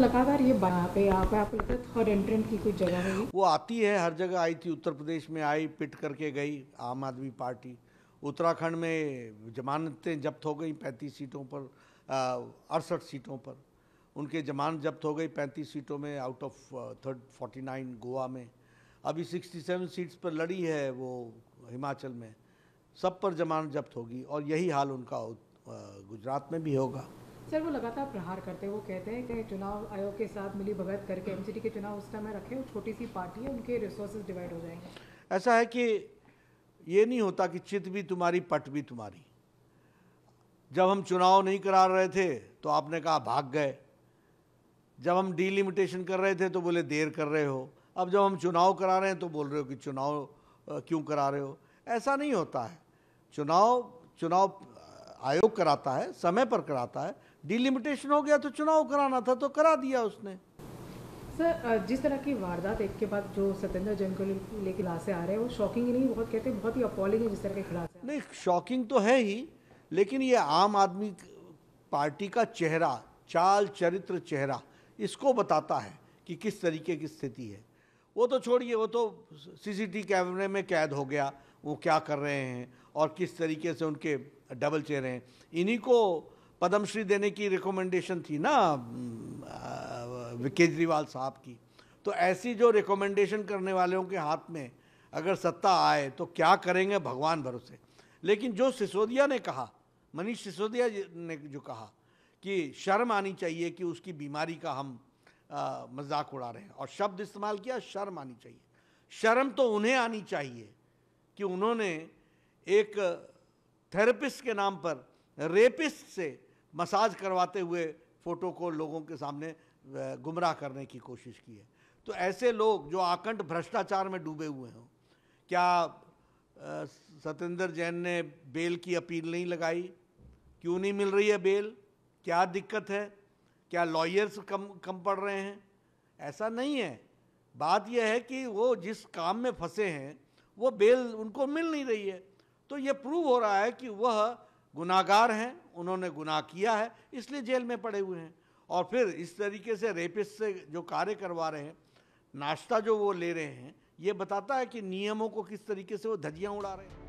लगता लगातार ये बना पे आप आपको लगता है थर्ड एंट्रेंट की कोई जगह है वो आती है हर जगह आई थी उत्तर प्रदेश में आई पिट करके गई आम आदमी पार्टी उत्तराखंड में जमानतें जब्त हो गई पैंतीस सीटों पर अड़सठ सीटों पर उनके जमानत जब्त हो गई पैंतीस सीटों में out of third forty nine Goa में अभी सिक्सटी सेवन सीट्स पर लड़ी है वो हिमाचल में सब पर जमानत जब्त होगी और यही हाल उनका गुजरात में भी होगा सर वो लगातार प्रहार करते हैं वो कहते हैं कि चुनाव आयोग के साथ मिली भगत करके एमसीडी के चुनाव उस समय रखें वो छोटी सी पार्टी है उनके रिसोर्सेज डिवाइड हो जाएंगे ऐसा है कि ये नहीं होता कि चित भी तुम्हारी पट भी तुम्हारी जब हम चुनाव नहीं करा रहे थे तो आपने कहा भाग गए जब हम डीलिमिटेशन कर रहे थे तो बोले देर कर रहे हो अब जब हम चुनाव करा रहे हैं तो बोल रहे हो कि चुनाव क्यों करा रहे हो ऐसा नहीं होता है चुनाव चुनाव आयोग कराता है समय पर कराता है डिलिमिटेशन हो गया तो चुनाव कराना था तो करा दिया उसने सर जिस तरह की वारदात एक के बाद जो सत्येंद्र जैन को लेकर खुलासे आ रहे हैं वो शॉकिंग नहीं बहुत कहते बहुत ही अपॉलिंग है जिस तरह के खुलासे नहीं शॉकिंग तो है ही लेकिन ये आम आदमी पार्टी का चेहरा चाल चरित्र चेहरा इसको बताता है कि किस तरीके की स्थिति है वो तो छोड़िए वो तो सीसीटी कैमरे में कैद हो गया वो क्या कर रहे हैं और किस तरीके से उनके डबल चेहरे हैं इन्हीं को पद्मश्री देने की रिकमेंडेशन थी ना केजरीवाल साहब की तो ऐसी जो रिकमेंडेशन करने वालों के हाथ में अगर सत्ता आए तो क्या करेंगे भगवान भरोसे लेकिन जो सिसोदिया ने कहा मनीष सिसोदिया ने जो कहा कि शर्म आनी चाहिए कि उसकी बीमारी का हम मजाक उड़ा रहे हैं और शब्द इस्तेमाल किया शर्म आनी चाहिए शर्म तो उन्हें आनी चाहिए कि उन्होंने एक थेरेपिस्ट के नाम पर रेपिस्ट से मसाज करवाते हुए फ़ोटो को लोगों के सामने गुमराह करने की कोशिश की है तो ऐसे लोग जो आकंठ भ्रष्टाचार में डूबे हुए हों क्या सत्येंद्र जैन ने बेल की अपील नहीं लगाई क्यों नहीं मिल रही है बेल क्या दिक्कत है क्या लॉयर्स कम कम पड़ रहे हैं ऐसा नहीं है बात यह है कि वो जिस काम में फंसे हैं वो बेल उनको मिल नहीं रही है तो ये प्रूव हो रहा है कि वह गुनागार हैं उन्होंने गुनाह किया है इसलिए जेल में पड़े हुए हैं और फिर इस तरीके से रेपिस से जो कार्य करवा रहे हैं नाश्ता जो वो ले रहे हैं ये बताता है कि नियमों को किस तरीके से वो धजियाँ उड़ा रहे हैं